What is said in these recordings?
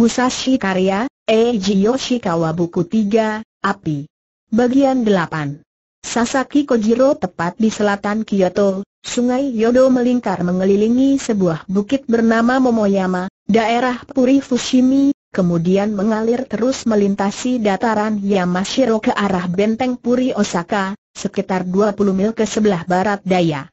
Musashi Karya, Eiji Yoshikawa Buku 3, Api. Bagian 8. Sasaki Kojiro tepat di selatan Kyoto, Sungai Yodo melingkar mengelilingi sebuah bukit bernama Momoyama, daerah Puri Fushimi, kemudian mengalir terus melintasi dataran Yamashiro ke arah benteng Puri Osaka, sekitar 20 mil ke sebelah barat daya.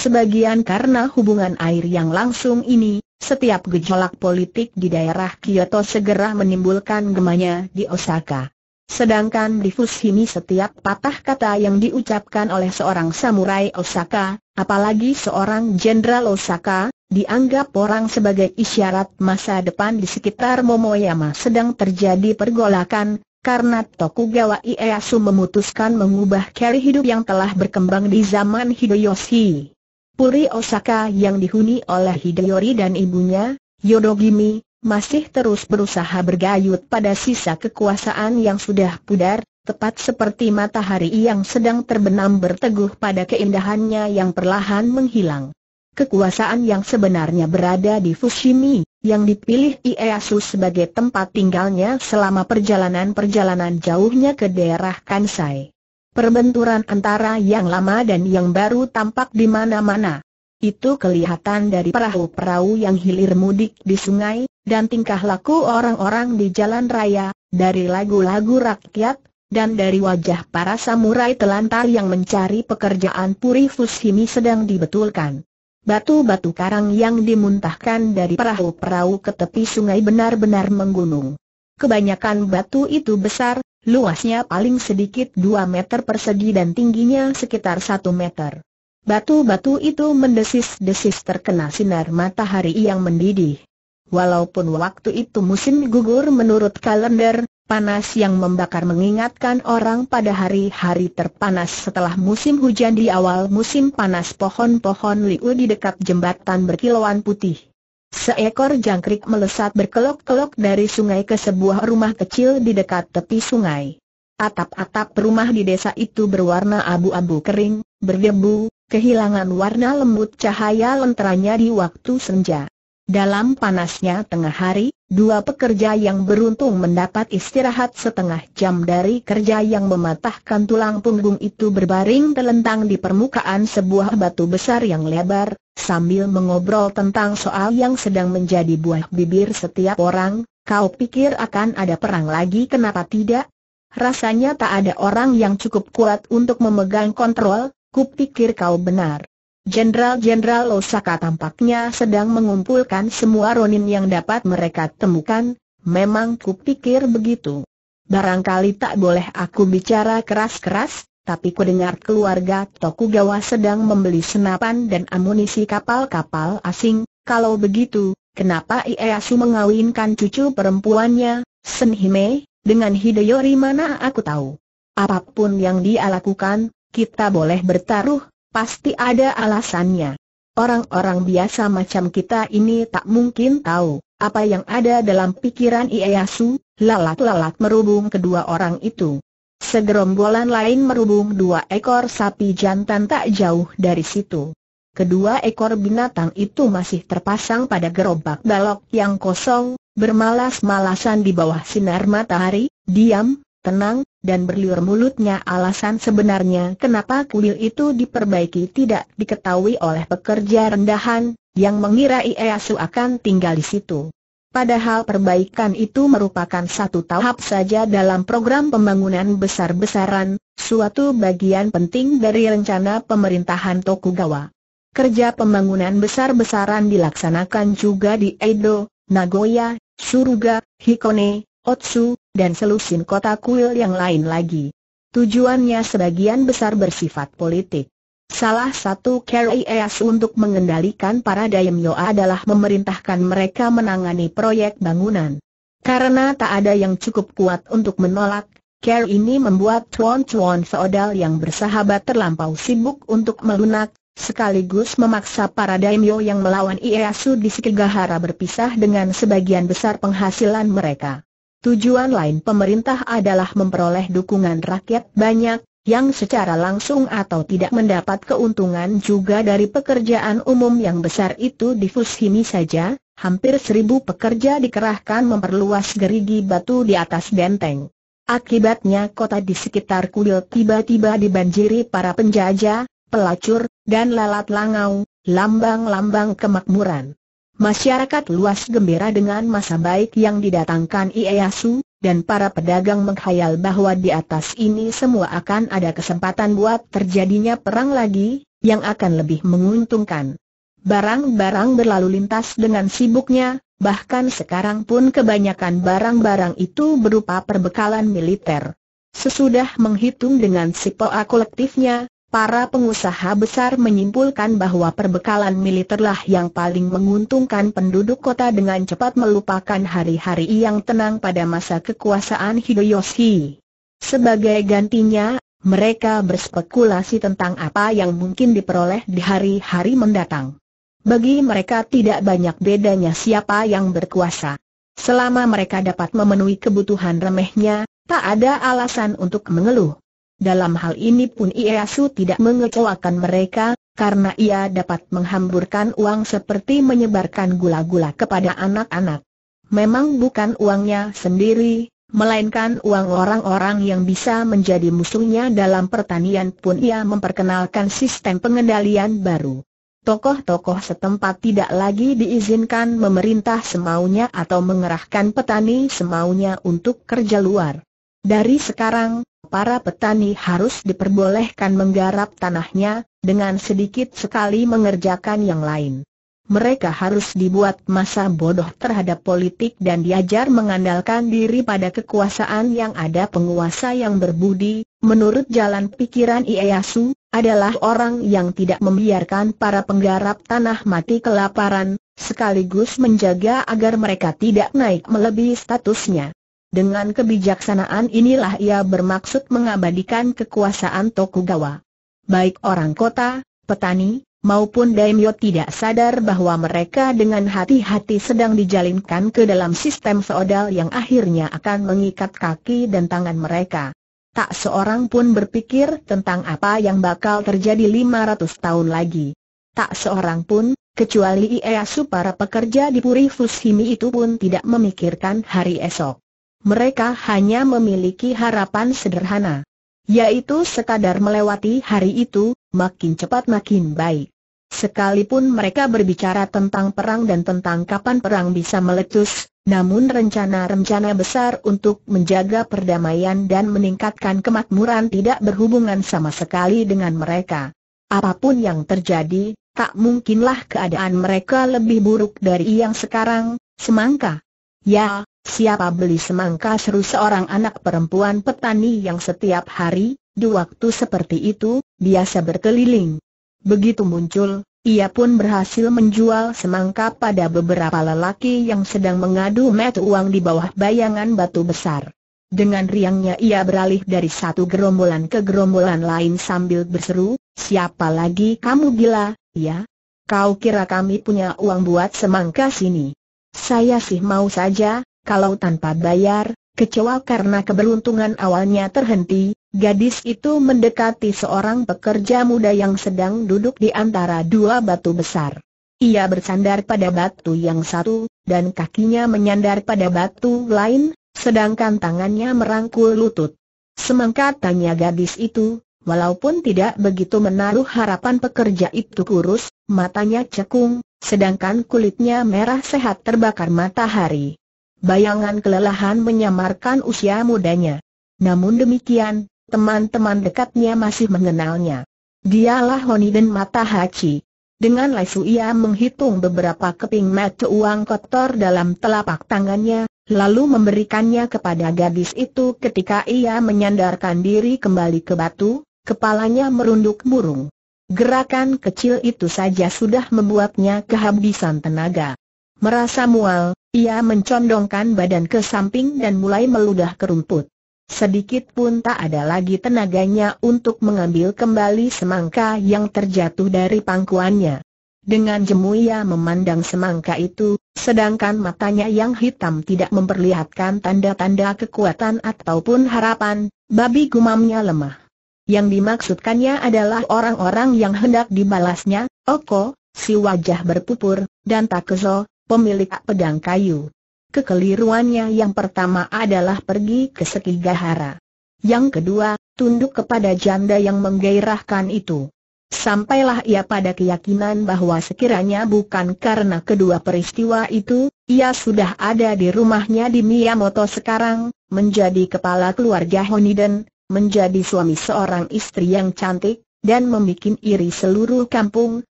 Sebagian karena hubungan air yang langsung ini, setiap gejolak politik di daerah Kyoto segera menimbulkan gemanya di Osaka. Sedangkan di Fushimi setiap patah kata yang diucapkan oleh seorang samurai Osaka, apalagi seorang jenderal Osaka, dianggap orang sebagai isyarat masa depan di sekitar Momoyama sedang terjadi pergolakan, karena Tokugawa Ieyasu memutuskan mengubah cara hidup yang telah berkembang di zaman Hideyoshi. Puri Osaka yang dihuni oleh Hideyori dan ibunya, Yodogimi, masih terus berusaha bergayut pada sisa kekuasaan yang sudah pudar, tepat seperti matahari yang sedang terbenam berteguh pada keindahannya yang perlahan menghilang. Kekuasaan yang sebenarnya berada di Fushimi, yang dipilih Ieyasu sebagai tempat tinggalnya selama perjalanan-perjalanan jauhnya ke daerah Kansai. Perbenturan antara yang lama dan yang baru tampak di mana-mana. Itu kelihatan dari perahu-perahu yang hilir mudik di sungai, dan tingkah laku orang-orang di jalan raya, dari lagu-lagu rakyat, dan dari wajah para samurai telantar yang mencari pekerjaan Puri Fushimi sedang dibetulkan. Batu-batu karang yang dimuntahkan dari perahu-perahu ke tepi sungai benar-benar menggunung. Kebanyakan batu itu besar, luasnya paling sedikit 2 meter persegi dan tingginya sekitar 1 meter. Batu-batu itu mendesis-desis terkena sinar matahari yang mendidih. Walaupun waktu itu musim gugur menurut kalender, panas yang membakar mengingatkan orang pada hari-hari terpanas setelah musim hujan di awal musim panas pohon-pohon liu di dekat jembatan berkilauan putih. Seekor jangkrik melesat berkelok-kelok dari sungai ke sebuah rumah kecil di dekat tepi sungai. Atap-atap rumah di desa itu berwarna abu-abu kering, berdebu, kehilangan warna lembut cahaya lenteranya di waktu senja. Dalam panasnya tengah hari, dua pekerja yang beruntung mendapat istirahat setengah jam dari kerja yang mematahkan tulang punggung itu berbaring telentang di permukaan sebuah batu besar yang lebar, sambil mengobrol tentang soal yang sedang menjadi buah bibir setiap orang, kau pikir akan ada perang lagi kenapa tidak? Rasanya tak ada orang yang cukup kuat untuk memegang kontrol, kupikir kau benar. Jenderal-jenderal Osaka tampaknya sedang mengumpulkan semua ronin yang dapat mereka temukan, memang kupikir begitu. Barangkali tak boleh aku bicara keras-keras, tapi ku dengar keluarga Tokugawa sedang membeli senapan dan amunisi kapal-kapal asing, kalau begitu, kenapa Ieyasu mengawinkan cucu perempuannya, Senhime, dengan Hideyori mana aku tahu. Apapun yang dia lakukan, kita boleh bertaruh, Pasti ada alasannya. Orang-orang biasa macam kita ini tak mungkin tahu apa yang ada dalam pikiran Ieyasu, lalat-lalat merubung kedua orang itu. Segerombolan lain merubung dua ekor sapi jantan tak jauh dari situ. Kedua ekor binatang itu masih terpasang pada gerobak balok yang kosong, bermalas-malasan di bawah sinar matahari, diam, tenang, dan berliur mulutnya alasan sebenarnya kenapa kuil itu diperbaiki tidak diketahui oleh pekerja rendahan, yang mengira Ieyasu akan tinggal di situ. Padahal perbaikan itu merupakan satu tahap saja dalam program pembangunan besar-besaran, suatu bagian penting dari rencana pemerintahan Tokugawa. Kerja pembangunan besar-besaran dilaksanakan juga di Edo, Nagoya, Suruga, Hikone, Otsu, dan selusin kota kuil yang lain lagi. Tujuannya sebagian besar bersifat politik. Salah satu KRIS e untuk mengendalikan para daimyo adalah memerintahkan mereka menangani proyek bangunan. Karena tak ada yang cukup kuat untuk menolak, Care ini membuat cuan-cuan feodal yang bersahabat terlampau sibuk untuk melunak, sekaligus memaksa para daimyo yang melawan Ieyasu di Sikigahara berpisah dengan sebagian besar penghasilan mereka. Tujuan lain pemerintah adalah memperoleh dukungan rakyat banyak, yang secara langsung atau tidak mendapat keuntungan juga dari pekerjaan umum yang besar itu di Fushimi saja, hampir seribu pekerja dikerahkan memperluas gerigi batu di atas benteng. Akibatnya kota di sekitar kuil tiba-tiba dibanjiri para penjajah, pelacur, dan lalat langau, lambang-lambang kemakmuran. Masyarakat luas gembira dengan masa baik yang didatangkan Ieyasu, dan para pedagang menghayal bahwa di atas ini semua akan ada kesempatan buat terjadinya perang lagi, yang akan lebih menguntungkan. Barang-barang berlalu lintas dengan sibuknya, bahkan sekarang pun kebanyakan barang-barang itu berupa perbekalan militer. Sesudah menghitung dengan sipoa kolektifnya, Para pengusaha besar menyimpulkan bahwa perbekalan militerlah yang paling menguntungkan penduduk kota dengan cepat melupakan hari-hari yang tenang pada masa kekuasaan Hideyoshi. Sebagai gantinya, mereka berspekulasi tentang apa yang mungkin diperoleh di hari-hari mendatang. Bagi mereka tidak banyak bedanya siapa yang berkuasa. Selama mereka dapat memenuhi kebutuhan remehnya, tak ada alasan untuk mengeluh. Dalam hal ini pun Ieyasu tidak mengecewakan mereka, karena ia dapat menghamburkan uang seperti menyebarkan gula-gula kepada anak-anak. Memang bukan uangnya sendiri, melainkan uang orang-orang yang bisa menjadi musuhnya dalam pertanian pun ia memperkenalkan sistem pengendalian baru. Tokoh-tokoh setempat tidak lagi diizinkan memerintah semaunya atau mengerahkan petani semaunya untuk kerja luar. Dari sekarang, para petani harus diperbolehkan menggarap tanahnya, dengan sedikit sekali mengerjakan yang lain. Mereka harus dibuat masa bodoh terhadap politik dan diajar mengandalkan diri pada kekuasaan yang ada penguasa yang berbudi, menurut jalan pikiran Ieyasu, adalah orang yang tidak membiarkan para penggarap tanah mati kelaparan, sekaligus menjaga agar mereka tidak naik melebihi statusnya. Dengan kebijaksanaan inilah ia bermaksud mengabadikan kekuasaan Tokugawa. Baik orang kota, petani, maupun daimyo tidak sadar bahwa mereka dengan hati-hati sedang dijalinkan ke dalam sistem feodal yang akhirnya akan mengikat kaki dan tangan mereka. Tak seorang pun berpikir tentang apa yang bakal terjadi 500 tahun lagi. Tak seorang pun, kecuali Ieyasu para pekerja di Puri Fushimi itu pun tidak memikirkan hari esok mereka hanya memiliki harapan sederhana. Yaitu sekadar melewati hari itu, makin cepat makin baik. Sekalipun mereka berbicara tentang perang dan tentang kapan perang bisa meletus, namun rencana-rencana besar untuk menjaga perdamaian dan meningkatkan kemakmuran tidak berhubungan sama sekali dengan mereka. Apapun yang terjadi, tak mungkinlah keadaan mereka lebih buruk dari yang sekarang, semangka. Ya, Siapa beli semangka seru seorang anak perempuan petani yang setiap hari, di waktu seperti itu, biasa berkeliling. Begitu muncul, ia pun berhasil menjual semangka pada beberapa lelaki yang sedang mengadu met uang di bawah bayangan batu besar. Dengan riangnya ia beralih dari satu gerombolan ke gerombolan lain sambil berseru, siapa lagi kamu gila, ya? Kau kira kami punya uang buat semangka sini? Saya sih mau saja, kalau tanpa bayar, kecewa karena keberuntungan awalnya terhenti, gadis itu mendekati seorang pekerja muda yang sedang duduk di antara dua batu besar. Ia bersandar pada batu yang satu, dan kakinya menyandar pada batu lain, sedangkan tangannya merangkul lutut. Semangka tanya gadis itu, Walaupun tidak begitu menaruh harapan pekerja itu kurus, matanya cekung, sedangkan kulitnya merah sehat terbakar matahari bayangan kelelahan menyamarkan usia mudanya. Namun demikian, teman-teman dekatnya masih mengenalnya. Dialah Honiden Mata Hachi. Dengan lesu ia menghitung beberapa keping mata uang kotor dalam telapak tangannya, lalu memberikannya kepada gadis itu ketika ia menyandarkan diri kembali ke batu, kepalanya merunduk burung. Gerakan kecil itu saja sudah membuatnya kehabisan tenaga. Merasa mual, ia mencondongkan badan ke samping dan mulai meludah ke rumput. Sedikit pun tak ada lagi tenaganya untuk mengambil kembali semangka yang terjatuh dari pangkuannya. Dengan jemu ia memandang semangka itu, sedangkan matanya yang hitam tidak memperlihatkan tanda-tanda kekuatan ataupun harapan, babi gumamnya lemah. Yang dimaksudkannya adalah orang-orang yang hendak dibalasnya, Oko, si wajah berpupur, dan Takezo, pemilik pedang kayu. Kekeliruannya yang pertama adalah pergi ke Sekigahara. Yang kedua, tunduk kepada janda yang menggairahkan itu. Sampailah ia pada keyakinan bahwa sekiranya bukan karena kedua peristiwa itu, ia sudah ada di rumahnya di Miyamoto sekarang, menjadi kepala keluarga Honiden, menjadi suami seorang istri yang cantik, dan membuat iri seluruh kampung,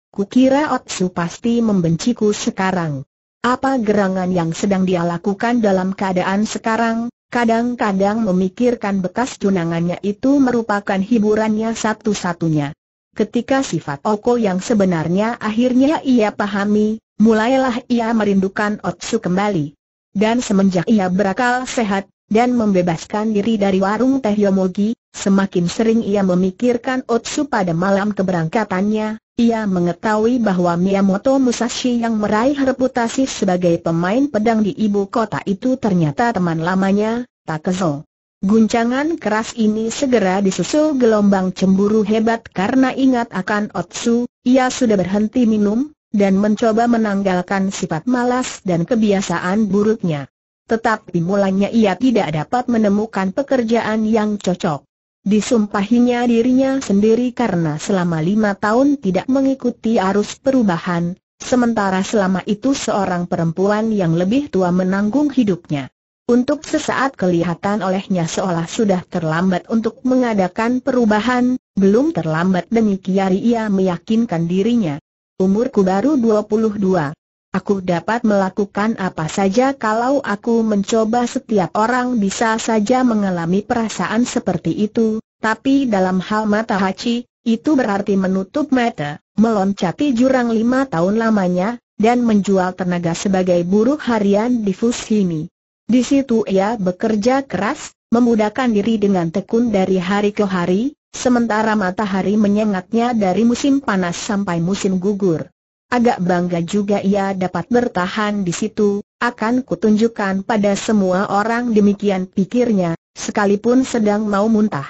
kukira Otsu pasti membenciku sekarang. Apa gerangan yang sedang dia lakukan dalam keadaan sekarang, kadang-kadang memikirkan bekas tunangannya itu merupakan hiburannya satu-satunya. Ketika sifat Oko yang sebenarnya akhirnya ia pahami, mulailah ia merindukan Otsu kembali. Dan semenjak ia berakal sehat, dan membebaskan diri dari warung teh Yomogi, semakin sering ia memikirkan Otsu pada malam keberangkatannya, ia mengetahui bahwa Miyamoto Musashi yang meraih reputasi sebagai pemain pedang di ibu kota itu ternyata teman lamanya, Takezo. Guncangan keras ini segera disusul gelombang cemburu hebat karena ingat akan Otsu, ia sudah berhenti minum, dan mencoba menanggalkan sifat malas dan kebiasaan buruknya. Tetapi mulanya ia tidak dapat menemukan pekerjaan yang cocok. Disumpahinya dirinya sendiri karena selama lima tahun tidak mengikuti arus perubahan, sementara selama itu seorang perempuan yang lebih tua menanggung hidupnya. Untuk sesaat kelihatan olehnya seolah sudah terlambat untuk mengadakan perubahan, belum terlambat demikian ia meyakinkan dirinya. Umurku baru 22, Aku dapat melakukan apa saja kalau aku mencoba setiap orang bisa saja mengalami perasaan seperti itu, tapi dalam hal mata haji, itu berarti menutup mata, meloncati jurang lima tahun lamanya, dan menjual tenaga sebagai buruh harian di Fushimi. Di situ ia bekerja keras, memudahkan diri dengan tekun dari hari ke hari, sementara matahari menyengatnya dari musim panas sampai musim gugur. Agak bangga juga ia dapat bertahan di situ, akan kutunjukkan pada semua orang demikian pikirnya, sekalipun sedang mau muntah.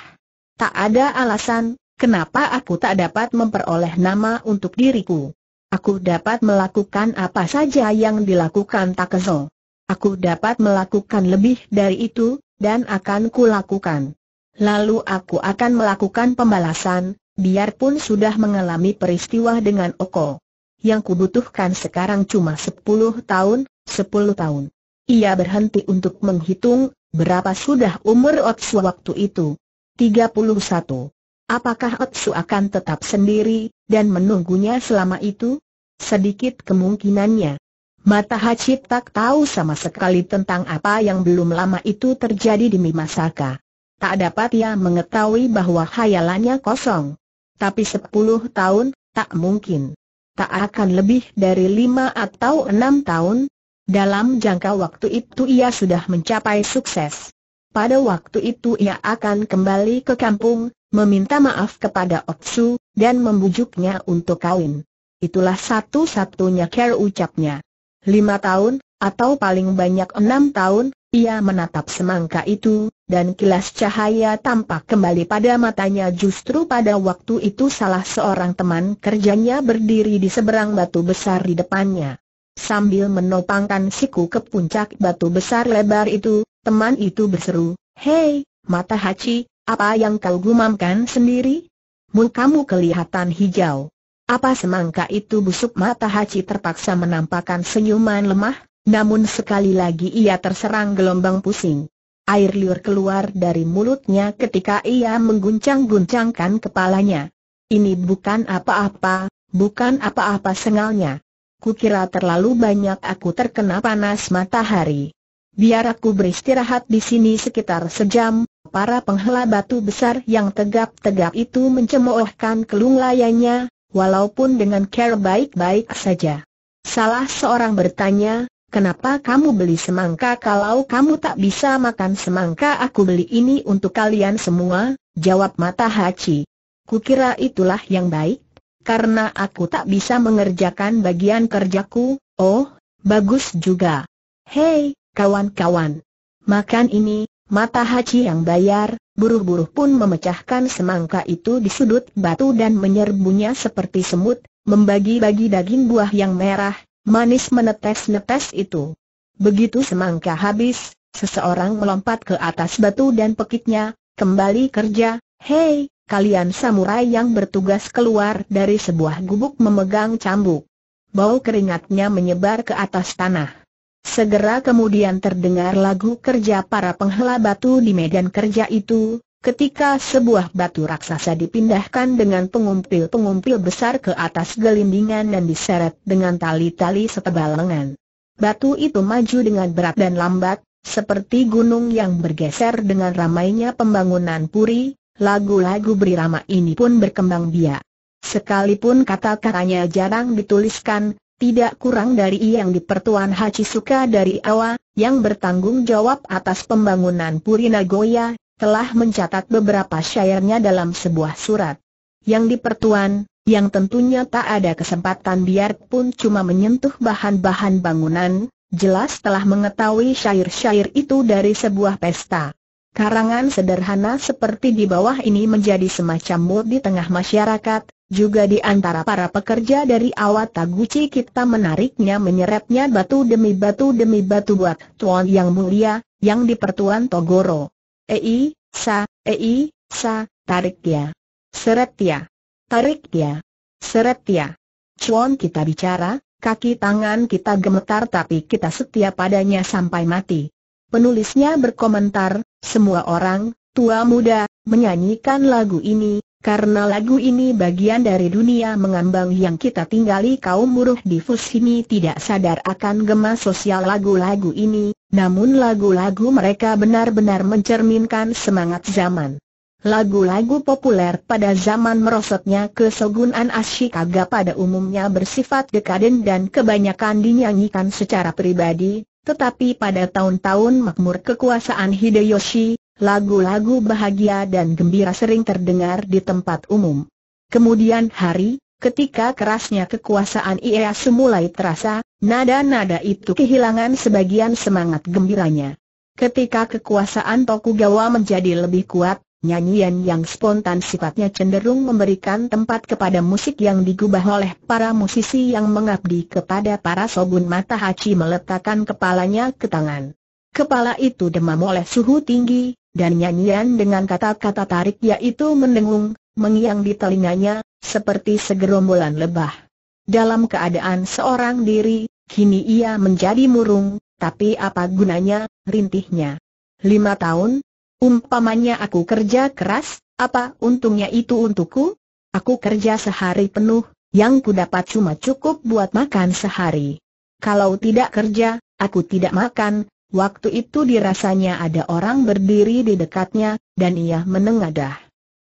Tak ada alasan, kenapa aku tak dapat memperoleh nama untuk diriku. Aku dapat melakukan apa saja yang dilakukan Takezo. Aku dapat melakukan lebih dari itu, dan akan kulakukan. Lalu aku akan melakukan pembalasan, biarpun sudah mengalami peristiwa dengan Oko yang kubutuhkan sekarang cuma sepuluh tahun, sepuluh tahun. Ia berhenti untuk menghitung, berapa sudah umur Otsu waktu itu. Tiga puluh satu. Apakah Otsu akan tetap sendiri, dan menunggunya selama itu? Sedikit kemungkinannya. Mata Hachip tak tahu sama sekali tentang apa yang belum lama itu terjadi di Mimasaka. Tak dapat ia mengetahui bahwa khayalannya kosong. Tapi sepuluh tahun, tak mungkin tak akan lebih dari lima atau enam tahun. Dalam jangka waktu itu ia sudah mencapai sukses. Pada waktu itu ia akan kembali ke kampung, meminta maaf kepada Otsu, dan membujuknya untuk kawin. Itulah satu-satunya care ucapnya. Lima tahun, atau paling banyak enam tahun, ia menatap semangka itu, dan kilas cahaya tampak kembali pada matanya justru pada waktu itu salah seorang teman kerjanya berdiri di seberang batu besar di depannya. Sambil menopangkan siku ke puncak batu besar lebar itu, teman itu berseru, Hei, mata haci, apa yang kau gumamkan sendiri? Mukamu kelihatan hijau. Apa semangka itu busuk mata haci terpaksa menampakkan senyuman lemah? Namun sekali lagi ia terserang gelombang pusing. Air liur keluar dari mulutnya ketika ia mengguncang-guncangkan kepalanya. Ini bukan apa-apa, bukan apa-apa sengalnya. Kukira terlalu banyak aku terkena panas matahari. Biar aku beristirahat di sini sekitar sejam, para penghela batu besar yang tegap-tegap itu mencemoohkan kelung layannya, walaupun dengan care baik-baik saja. Salah seorang bertanya, Kenapa kamu beli semangka kalau kamu tak bisa makan semangka aku beli ini untuk kalian semua, jawab mata Hachi. Kukira itulah yang baik, karena aku tak bisa mengerjakan bagian kerjaku, oh, bagus juga. Hei, kawan-kawan, makan ini, mata Hachi yang bayar, Buru-buru pun memecahkan semangka itu di sudut batu dan menyerbunya seperti semut, membagi-bagi daging buah yang merah, manis menetes-netes itu. Begitu semangka habis, seseorang melompat ke atas batu dan pekitnya kembali kerja, hei, kalian samurai yang bertugas keluar dari sebuah gubuk memegang cambuk. Bau keringatnya menyebar ke atas tanah. Segera kemudian terdengar lagu kerja para penghela batu di medan kerja itu, Ketika sebuah batu raksasa dipindahkan dengan pengumpil-pengumpil besar ke atas gelindingan dan diseret dengan tali-tali setebal lengan. Batu itu maju dengan berat dan lambat, seperti gunung yang bergeser dengan ramainya pembangunan puri, lagu-lagu berirama ini pun berkembang biak. Sekalipun kata-katanya jarang dituliskan, tidak kurang dari yang dipertuan Hachisuka Suka dari awal yang bertanggung jawab atas pembangunan Puri Nagoya, telah mencatat beberapa syairnya dalam sebuah surat. Yang dipertuan, yang tentunya tak ada kesempatan biarpun cuma menyentuh bahan-bahan bangunan, jelas telah mengetahui syair-syair itu dari sebuah pesta. Karangan sederhana seperti di bawah ini menjadi semacam mood di tengah masyarakat, juga di antara para pekerja dari awat Taguchi kita menariknya menyerapnya batu demi batu demi batu buat tuan yang mulia, yang dipertuan Togoro. Ei, sa, ei, sa, tarik dia. Seret dia. Tarik dia. Seret dia. Cuan kita bicara, kaki tangan kita gemetar tapi kita setia padanya sampai mati. Penulisnya berkomentar, semua orang, tua muda, menyanyikan lagu ini, karena lagu ini bagian dari dunia mengambang yang kita tinggali kaum buruh di Fushimi tidak sadar akan gema sosial lagu-lagu ini, namun lagu-lagu mereka benar-benar mencerminkan semangat zaman. Lagu-lagu populer pada zaman merosotnya kesogunan Ashikaga pada umumnya bersifat dekaden dan kebanyakan dinyanyikan secara pribadi, tetapi pada tahun-tahun makmur kekuasaan Hideyoshi, Lagu-lagu bahagia dan gembira sering terdengar di tempat umum. Kemudian hari, ketika kerasnya kekuasaan Ieyasu mulai terasa, nada-nada itu kehilangan sebagian semangat gembiranya. Ketika kekuasaan Tokugawa menjadi lebih kuat, nyanyian yang spontan sifatnya cenderung memberikan tempat kepada musik yang digubah oleh para musisi yang mengabdi kepada para mata Matahachi meletakkan kepalanya ke tangan. Kepala itu demam oleh suhu tinggi, dan nyanyian dengan kata-kata tarik yaitu mendengung, mengiang di telinganya, seperti segerombolan lebah. Dalam keadaan seorang diri, kini ia menjadi murung, tapi apa gunanya, rintihnya. Lima tahun? Umpamanya aku kerja keras, apa untungnya itu untukku? Aku kerja sehari penuh, yang ku dapat cuma cukup buat makan sehari. Kalau tidak kerja, aku tidak makan, Waktu itu dirasanya ada orang berdiri di dekatnya, dan ia menengadah.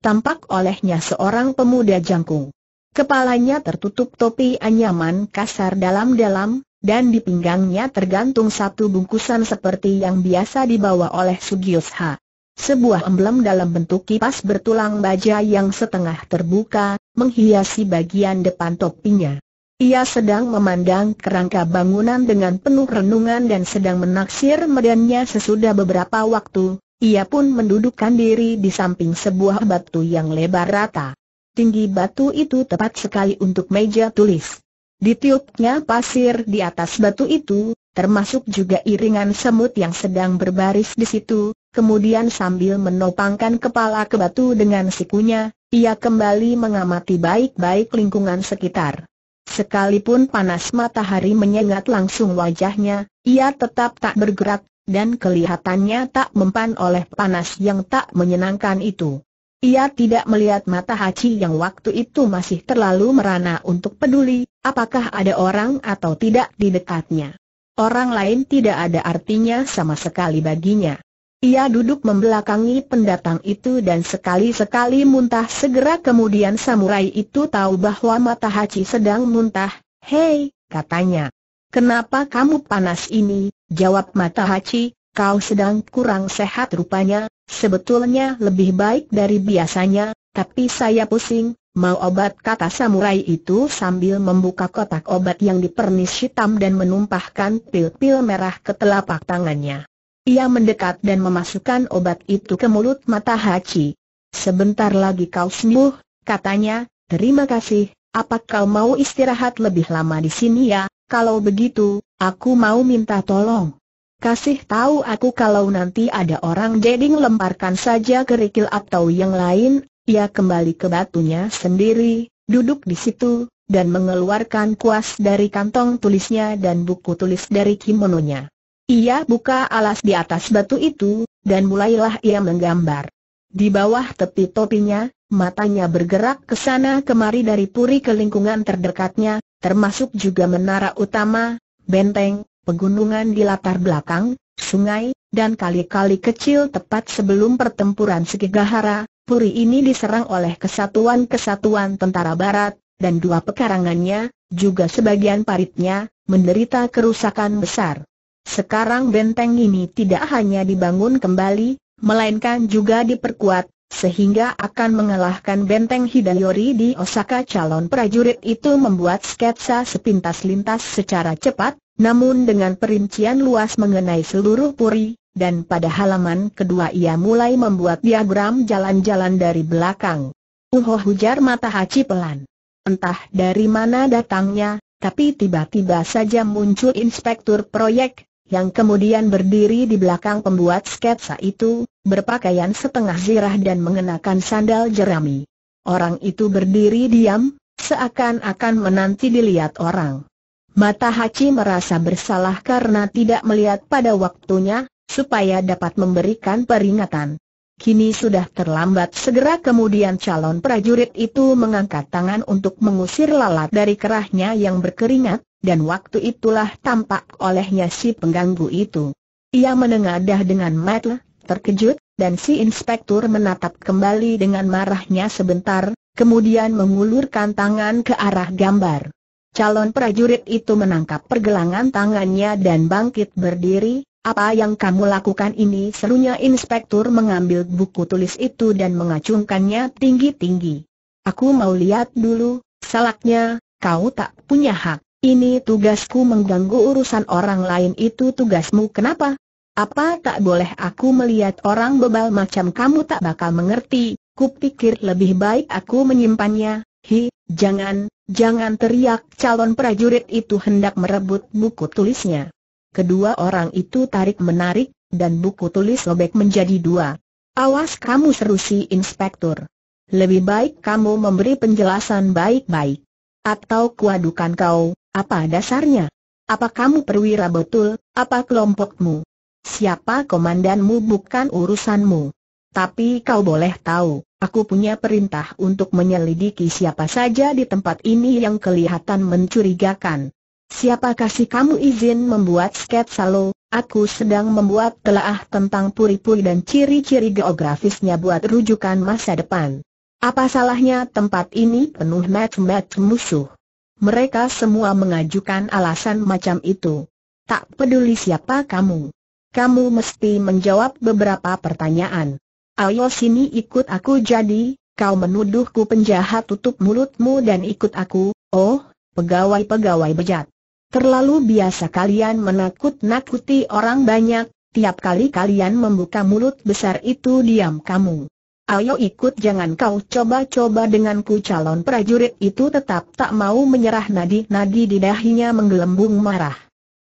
Tampak olehnya seorang pemuda jangkung. Kepalanya tertutup topi anyaman kasar dalam-dalam, dan di pinggangnya tergantung satu bungkusan seperti yang biasa dibawa oleh Sugiyosha. Sebuah emblem dalam bentuk kipas bertulang baja yang setengah terbuka, menghiasi bagian depan topinya. Ia sedang memandang kerangka bangunan dengan penuh renungan dan sedang menaksir medannya sesudah beberapa waktu, ia pun mendudukkan diri di samping sebuah batu yang lebar rata. Tinggi batu itu tepat sekali untuk meja tulis. Ditiupnya pasir di atas batu itu, termasuk juga iringan semut yang sedang berbaris di situ, kemudian sambil menopangkan kepala ke batu dengan sikunya, ia kembali mengamati baik-baik lingkungan sekitar. Sekalipun panas matahari menyengat langsung wajahnya, ia tetap tak bergerak, dan kelihatannya tak mempan oleh panas yang tak menyenangkan itu. Ia tidak melihat mata Haji yang waktu itu masih terlalu merana untuk peduli, apakah ada orang atau tidak di dekatnya. Orang lain tidak ada artinya sama sekali baginya. Ia duduk membelakangi pendatang itu dan sekali-sekali muntah segera kemudian samurai itu tahu bahwa mata Hachi sedang muntah. Hei, katanya. Kenapa kamu panas ini? Jawab mata Hachi, kau sedang kurang sehat rupanya, sebetulnya lebih baik dari biasanya, tapi saya pusing, mau obat kata samurai itu sambil membuka kotak obat yang dipernis hitam dan menumpahkan pil-pil merah ke telapak tangannya. Ia mendekat dan memasukkan obat itu ke mulut mata Hachi. Sebentar lagi kau sembuh, katanya, terima kasih, apa kau mau istirahat lebih lama di sini ya, kalau begitu, aku mau minta tolong. Kasih tahu aku kalau nanti ada orang jading lemparkan saja kerikil atau yang lain, ia kembali ke batunya sendiri, duduk di situ, dan mengeluarkan kuas dari kantong tulisnya dan buku tulis dari kimononya. Ia buka alas di atas batu itu, dan mulailah ia menggambar. Di bawah tepi topinya, matanya bergerak ke sana kemari dari puri ke lingkungan terdekatnya, termasuk juga menara utama, benteng, pegunungan di latar belakang, sungai, dan kali-kali kecil tepat sebelum pertempuran Sekigahara, puri ini diserang oleh kesatuan-kesatuan tentara barat, dan dua pekarangannya, juga sebagian paritnya, menderita kerusakan besar. Sekarang benteng ini tidak hanya dibangun kembali, melainkan juga diperkuat, sehingga akan mengalahkan benteng Hidayori di Osaka calon prajurit itu membuat sketsa sepintas lintas secara cepat, namun dengan perincian luas mengenai seluruh puri, dan pada halaman kedua ia mulai membuat diagram jalan-jalan dari belakang. Uho hujar mata Haji pelan. Entah dari mana datangnya, tapi tiba-tiba saja muncul inspektur proyek, yang kemudian berdiri di belakang pembuat sketsa itu, berpakaian setengah zirah dan mengenakan sandal jerami. Orang itu berdiri diam, seakan-akan menanti dilihat orang. Mata Haji merasa bersalah karena tidak melihat pada waktunya, supaya dapat memberikan peringatan. Kini sudah terlambat segera kemudian calon prajurit itu mengangkat tangan untuk mengusir lalat dari kerahnya yang berkeringat, dan waktu itulah tampak olehnya si pengganggu itu. Ia menengadah dengan mata, terkejut, dan si inspektur menatap kembali dengan marahnya sebentar, kemudian mengulurkan tangan ke arah gambar. Calon prajurit itu menangkap pergelangan tangannya dan bangkit berdiri, apa yang kamu lakukan ini serunya inspektur mengambil buku tulis itu dan mengacungkannya tinggi-tinggi. Aku mau lihat dulu, salaknya, kau tak punya hak. Ini tugasku mengganggu urusan orang lain itu tugasmu kenapa? Apa tak boleh aku melihat orang bebal macam kamu tak bakal mengerti, kupikir lebih baik aku menyimpannya, hi, jangan, jangan teriak calon prajurit itu hendak merebut buku tulisnya. Kedua orang itu tarik menarik, dan buku tulis sobek menjadi dua. Awas kamu seru si inspektur. Lebih baik kamu memberi penjelasan baik-baik. Atau kuadukan kau, apa dasarnya? Apa kamu perwira betul, apa kelompokmu? Siapa komandanmu bukan urusanmu. Tapi kau boleh tahu, aku punya perintah untuk menyelidiki siapa saja di tempat ini yang kelihatan mencurigakan. Siapa kasih kamu izin membuat sketsa lo? Aku sedang membuat telaah tentang puri-puri dan ciri-ciri geografisnya buat rujukan masa depan. Apa salahnya tempat ini penuh match-match musuh? mereka semua mengajukan alasan macam itu. Tak peduli siapa kamu. Kamu mesti menjawab beberapa pertanyaan. Ayo sini ikut aku jadi, kau menuduhku penjahat tutup mulutmu dan ikut aku, oh, pegawai-pegawai bejat. Terlalu biasa kalian menakut-nakuti orang banyak, tiap kali kalian membuka mulut besar itu diam kamu. Ayo ikut jangan kau coba-coba denganku calon prajurit itu tetap tak mau menyerah nadi-nadi di dahinya menggelembung marah.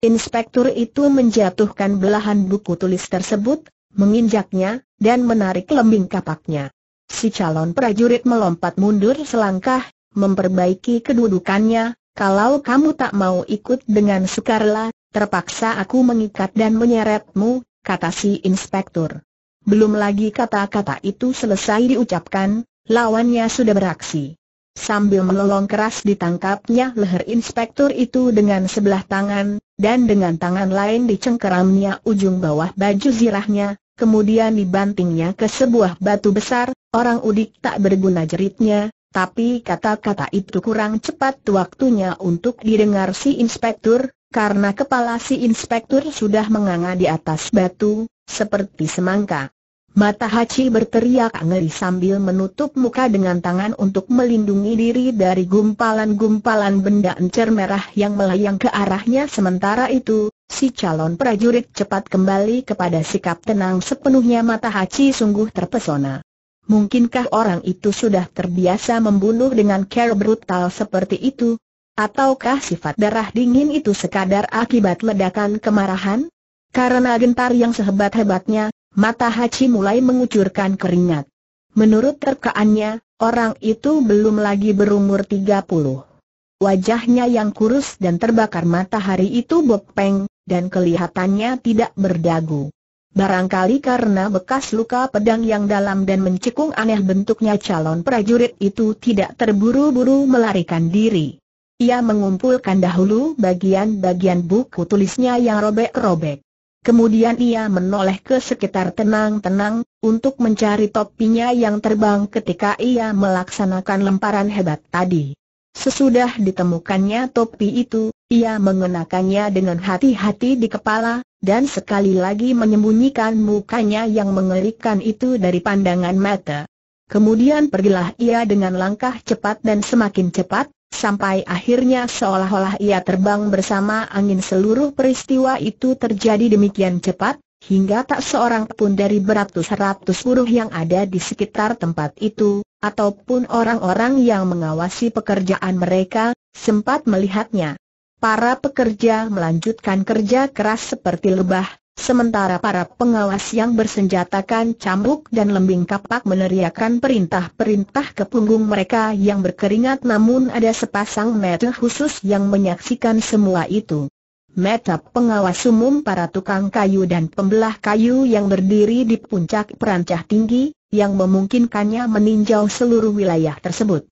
Inspektur itu menjatuhkan belahan buku tulis tersebut, menginjaknya, dan menarik lembing kapaknya. Si calon prajurit melompat mundur selangkah, memperbaiki kedudukannya, kalau kamu tak mau ikut dengan sukarela, terpaksa aku mengikat dan menyeretmu, kata si inspektur. Belum lagi kata-kata itu selesai diucapkan, lawannya sudah beraksi. Sambil melolong keras ditangkapnya leher inspektur itu dengan sebelah tangan, dan dengan tangan lain dicengkeramnya ujung bawah baju zirahnya, kemudian dibantingnya ke sebuah batu besar, orang udik tak berguna jeritnya, tapi kata-kata itu kurang cepat waktunya untuk didengar si inspektur, karena kepala si inspektur sudah menganga di atas batu, seperti semangka. Mata Hachi berteriak ngeri sambil menutup muka dengan tangan untuk melindungi diri dari gumpalan-gumpalan benda encer merah yang melayang ke arahnya Sementara itu, si calon prajurit cepat kembali kepada sikap tenang sepenuhnya mata Hachi sungguh terpesona Mungkinkah orang itu sudah terbiasa membunuh dengan care brutal seperti itu? Ataukah sifat darah dingin itu sekadar akibat ledakan kemarahan? Karena gentar yang sehebat-hebatnya, mata Hachi mulai mengucurkan keringat. Menurut terkaannya, orang itu belum lagi berumur 30. Wajahnya yang kurus dan terbakar matahari itu bopeng, dan kelihatannya tidak berdagu. Barangkali karena bekas luka pedang yang dalam dan mencekung aneh bentuknya calon prajurit itu tidak terburu-buru melarikan diri. Ia mengumpulkan dahulu bagian-bagian buku tulisnya yang robek-robek. Kemudian ia menoleh ke sekitar tenang-tenang, untuk mencari topinya yang terbang ketika ia melaksanakan lemparan hebat tadi. Sesudah ditemukannya topi itu, ia mengenakannya dengan hati-hati di kepala, dan sekali lagi menyembunyikan mukanya yang mengerikan itu dari pandangan mata. Kemudian pergilah ia dengan langkah cepat dan semakin cepat, sampai akhirnya seolah-olah ia terbang bersama angin seluruh peristiwa itu terjadi demikian cepat, hingga tak seorang pun dari beratus-ratus buruh yang ada di sekitar tempat itu, ataupun orang-orang yang mengawasi pekerjaan mereka, sempat melihatnya. Para pekerja melanjutkan kerja keras seperti lebah, Sementara para pengawas yang bersenjatakan cambuk dan lembing kapak meneriakkan perintah-perintah ke punggung mereka yang berkeringat namun ada sepasang mata khusus yang menyaksikan semua itu. Mata pengawas umum para tukang kayu dan pembelah kayu yang berdiri di puncak perancah tinggi, yang memungkinkannya meninjau seluruh wilayah tersebut.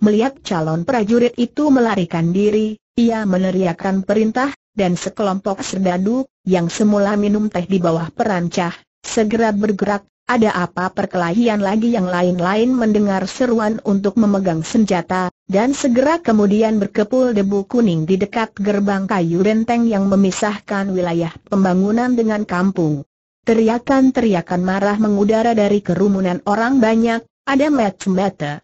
Melihat calon prajurit itu melarikan diri, ia meneriakkan perintah, dan sekelompok serdadu, yang semula minum teh di bawah perancah, segera bergerak, ada apa perkelahian lagi yang lain-lain mendengar seruan untuk memegang senjata, dan segera kemudian berkepul debu kuning di dekat gerbang kayu renteng yang memisahkan wilayah pembangunan dengan kampung. Teriakan-teriakan marah mengudara dari kerumunan orang banyak, ada mata-mata.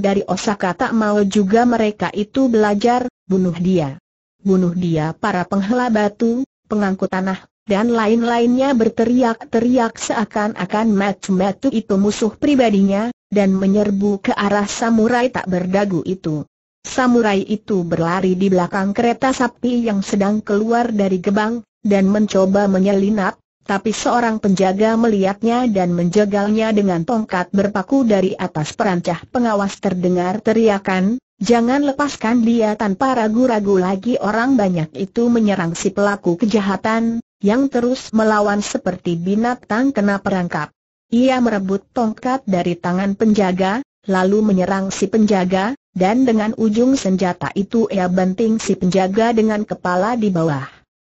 dari Osaka tak mau juga mereka itu belajar, bunuh dia bunuh dia para penghela batu, pengangkut tanah, dan lain-lainnya berteriak-teriak seakan-akan Matu-Matu itu musuh pribadinya, dan menyerbu ke arah samurai tak berdagu itu. Samurai itu berlari di belakang kereta sapi yang sedang keluar dari gebang, dan mencoba menyelinap, tapi seorang penjaga melihatnya dan menjegalnya dengan tongkat berpaku dari atas perancah pengawas terdengar teriakan, Jangan lepaskan dia tanpa ragu-ragu lagi orang banyak itu menyerang si pelaku kejahatan, yang terus melawan seperti binatang kena perangkap. Ia merebut tongkat dari tangan penjaga, lalu menyerang si penjaga, dan dengan ujung senjata itu ia banting si penjaga dengan kepala di bawah.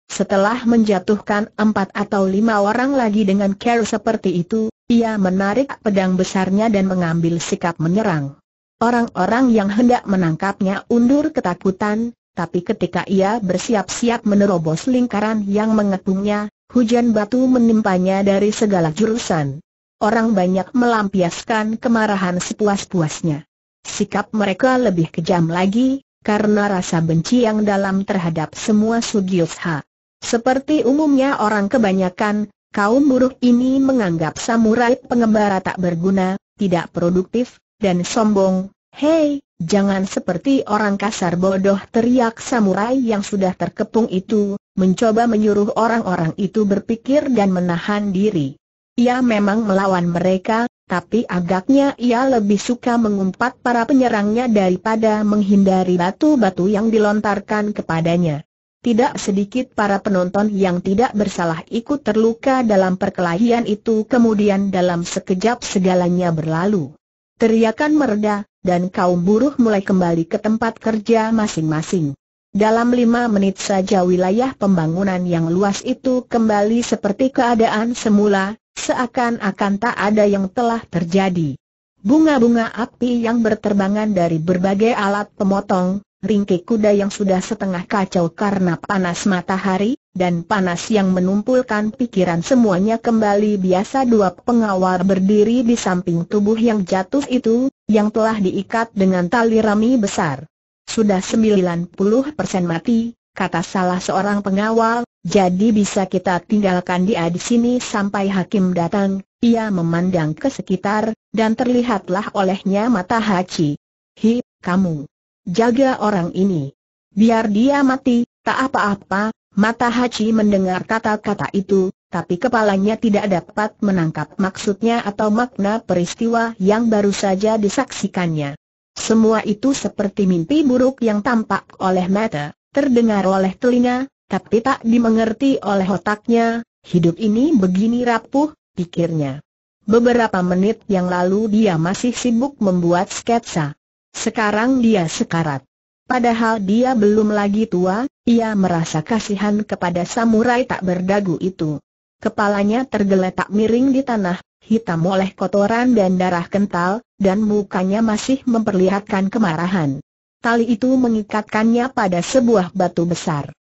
Setelah menjatuhkan empat atau lima orang lagi dengan care seperti itu, ia menarik pedang besarnya dan mengambil sikap menyerang. Orang-orang yang hendak menangkapnya undur ketakutan, tapi ketika ia bersiap-siap menerobos lingkaran yang mengepungnya, hujan batu menimpanya dari segala jurusan. Orang banyak melampiaskan kemarahan sepuas-puasnya. Sikap mereka lebih kejam lagi, karena rasa benci yang dalam terhadap semua Sugius Seperti umumnya orang kebanyakan, kaum buruh ini menganggap samurai pengembara tak berguna, tidak produktif, dan sombong, Hei, jangan seperti orang kasar bodoh teriak samurai yang sudah terkepung itu, mencoba menyuruh orang-orang itu berpikir dan menahan diri. Ia memang melawan mereka, tapi agaknya ia lebih suka mengumpat para penyerangnya daripada menghindari batu-batu yang dilontarkan kepadanya. Tidak sedikit para penonton yang tidak bersalah ikut terluka dalam perkelahian itu kemudian dalam sekejap segalanya berlalu. Teriakan meredah dan kaum buruh mulai kembali ke tempat kerja masing-masing. Dalam lima menit saja wilayah pembangunan yang luas itu kembali seperti keadaan semula, seakan-akan tak ada yang telah terjadi. Bunga-bunga api yang berterbangan dari berbagai alat pemotong, ringki kuda yang sudah setengah kacau karena panas matahari, dan panas yang menumpulkan pikiran semuanya kembali biasa dua pengawal berdiri di samping tubuh yang jatuh itu, yang telah diikat dengan tali rami besar. Sudah 90% mati, kata salah seorang pengawal, jadi bisa kita tinggalkan dia di sini sampai hakim datang, ia memandang ke sekitar, dan terlihatlah olehnya mata Hachi. Hi, kamu. Jaga orang ini. Biar dia mati, tak apa-apa, Mata Haji mendengar kata-kata itu, tapi kepalanya tidak dapat menangkap maksudnya atau makna peristiwa yang baru saja disaksikannya. Semua itu seperti mimpi buruk yang tampak oleh mata, terdengar oleh telinga, tapi tak dimengerti oleh otaknya, hidup ini begini rapuh, pikirnya. Beberapa menit yang lalu dia masih sibuk membuat sketsa. Sekarang dia sekarat. Padahal dia belum lagi tua, ia merasa kasihan kepada samurai tak berdagu itu. Kepalanya tergeletak miring di tanah, hitam oleh kotoran dan darah kental, dan mukanya masih memperlihatkan kemarahan. Tali itu mengikatkannya pada sebuah batu besar.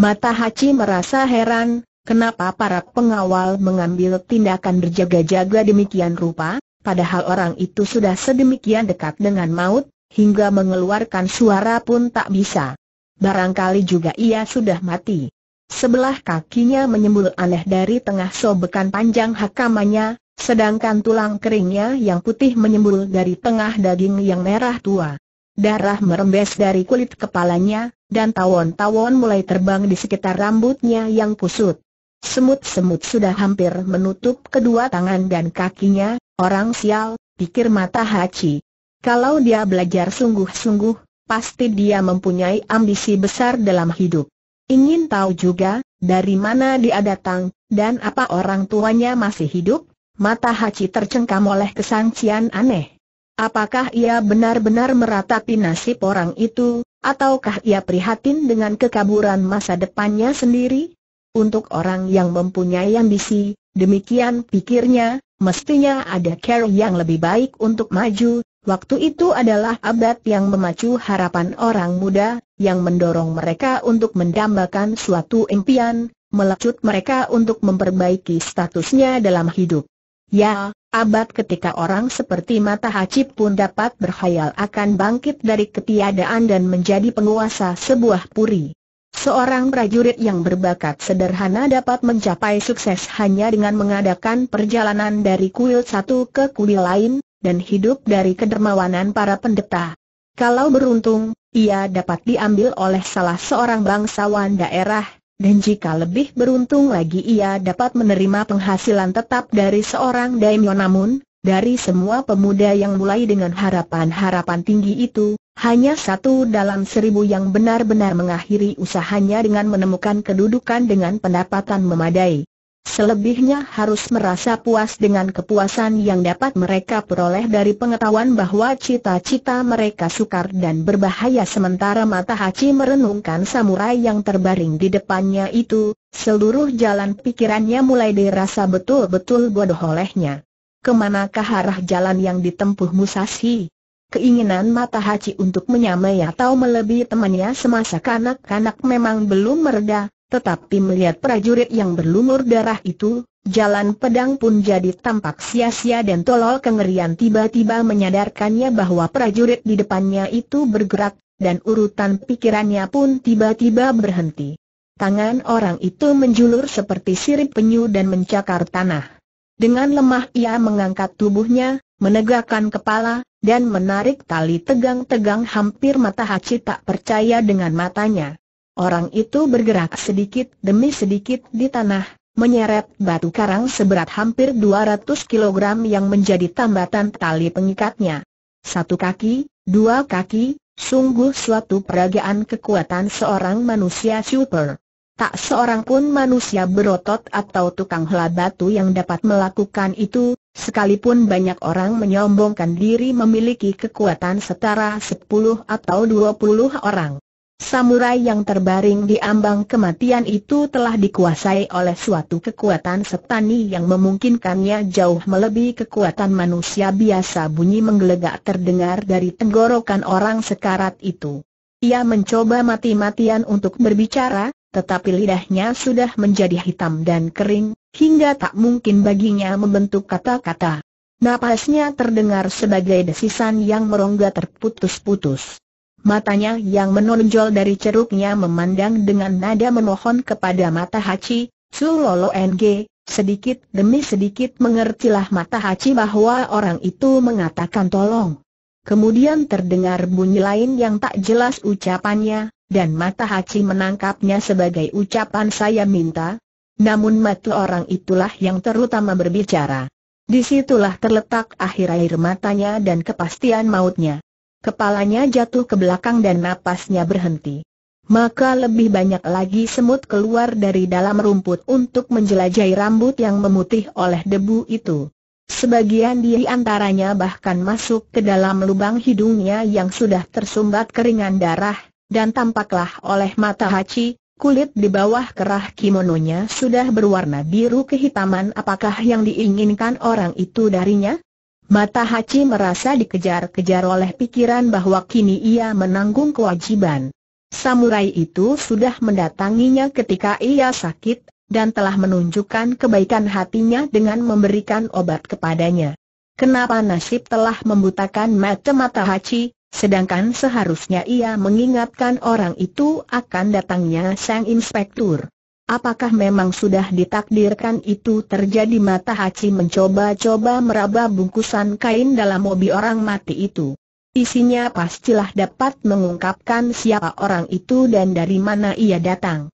Mata Hachi merasa heran, kenapa para pengawal mengambil tindakan berjaga-jaga demikian rupa, padahal orang itu sudah sedemikian dekat dengan maut, hingga mengeluarkan suara pun tak bisa. Barangkali juga ia sudah mati. Sebelah kakinya menyembul aneh dari tengah sobekan panjang hakamannya, sedangkan tulang keringnya yang putih menyembul dari tengah daging yang merah tua. Darah merembes dari kulit kepalanya, dan tawon-tawon mulai terbang di sekitar rambutnya yang kusut. Semut-semut sudah hampir menutup kedua tangan dan kakinya, orang sial, pikir mata Hachi. Kalau dia belajar sungguh-sungguh, pasti dia mempunyai ambisi besar dalam hidup. Ingin tahu juga, dari mana dia datang, dan apa orang tuanya masih hidup? Mata Haji tercengkam oleh kesangsian aneh. Apakah ia benar-benar meratapi nasib orang itu, ataukah ia prihatin dengan kekaburan masa depannya sendiri? Untuk orang yang mempunyai ambisi, demikian pikirnya, mestinya ada care yang lebih baik untuk maju, Waktu itu adalah abad yang memacu harapan orang muda, yang mendorong mereka untuk mendambakan suatu impian, melecut mereka untuk memperbaiki statusnya dalam hidup. Ya, abad ketika orang seperti Mata Hacip pun dapat berkhayal akan bangkit dari ketiadaan dan menjadi penguasa sebuah puri. Seorang prajurit yang berbakat sederhana dapat mencapai sukses hanya dengan mengadakan perjalanan dari kuil satu ke kuil lain, dan hidup dari kedermawanan para pendeta. Kalau beruntung, ia dapat diambil oleh salah seorang bangsawan daerah, dan jika lebih beruntung lagi ia dapat menerima penghasilan tetap dari seorang daimyo namun, dari semua pemuda yang mulai dengan harapan-harapan tinggi itu, hanya satu dalam seribu yang benar-benar mengakhiri usahanya dengan menemukan kedudukan dengan pendapatan memadai. Selebihnya harus merasa puas dengan kepuasan yang dapat mereka peroleh dari pengetahuan bahwa cita-cita mereka sukar dan berbahaya sementara mata Hachi merenungkan samurai yang terbaring di depannya itu, seluruh jalan pikirannya mulai dirasa betul-betul bodoh olehnya. Kemanakah arah jalan yang ditempuh Musashi? Keinginan mata Hachi untuk menyamai atau melebihi temannya semasa kanak-kanak memang belum meredah. Tetapi melihat prajurit yang berlumur darah itu, jalan pedang pun jadi tampak sia-sia dan tolol kengerian tiba-tiba menyadarkannya bahwa prajurit di depannya itu bergerak, dan urutan pikirannya pun tiba-tiba berhenti. Tangan orang itu menjulur seperti sirip penyu dan mencakar tanah. Dengan lemah ia mengangkat tubuhnya, menegakkan kepala, dan menarik tali tegang-tegang hampir mata Hachi tak percaya dengan matanya. Orang itu bergerak sedikit demi sedikit di tanah, menyeret batu karang seberat hampir 200 kg yang menjadi tambatan tali pengikatnya. Satu kaki, dua kaki, sungguh suatu peragaan kekuatan seorang manusia super. Tak seorang pun manusia berotot atau tukang hela batu yang dapat melakukan itu, sekalipun banyak orang menyombongkan diri memiliki kekuatan setara 10 atau 20 orang. Samurai yang terbaring di ambang kematian itu telah dikuasai oleh suatu kekuatan setani yang memungkinkannya jauh melebihi kekuatan manusia biasa bunyi menggelegak terdengar dari tenggorokan orang sekarat itu. Ia mencoba mati-matian untuk berbicara, tetapi lidahnya sudah menjadi hitam dan kering, hingga tak mungkin baginya membentuk kata-kata. Napasnya terdengar sebagai desisan yang merongga terputus-putus. Matanya yang menonjol dari ceruknya memandang dengan nada memohon kepada mata Hachi, Sulolo NG, sedikit demi sedikit mengertilah mata Hachi bahwa orang itu mengatakan tolong. Kemudian terdengar bunyi lain yang tak jelas ucapannya, dan mata Hachi menangkapnya sebagai ucapan saya minta. Namun mata orang itulah yang terutama berbicara. Disitulah terletak akhir akhir matanya dan kepastian mautnya. Kepalanya jatuh ke belakang dan napasnya berhenti. Maka lebih banyak lagi semut keluar dari dalam rumput untuk menjelajahi rambut yang memutih oleh debu itu. Sebagian di antaranya bahkan masuk ke dalam lubang hidungnya yang sudah tersumbat keringan darah, dan tampaklah oleh mata Hachi, kulit di bawah kerah kimononya sudah berwarna biru kehitaman apakah yang diinginkan orang itu darinya? Mata Hachi merasa dikejar-kejar oleh pikiran bahwa kini ia menanggung kewajiban. Samurai itu sudah mendatanginya ketika ia sakit, dan telah menunjukkan kebaikan hatinya dengan memberikan obat kepadanya. Kenapa nasib telah membutakan mata-mata Haji, sedangkan seharusnya ia mengingatkan orang itu akan datangnya sang inspektur. Apakah memang sudah ditakdirkan itu terjadi mata Haji mencoba-coba meraba bungkusan kain dalam mobil orang mati itu. Isinya pastilah dapat mengungkapkan siapa orang itu dan dari mana ia datang.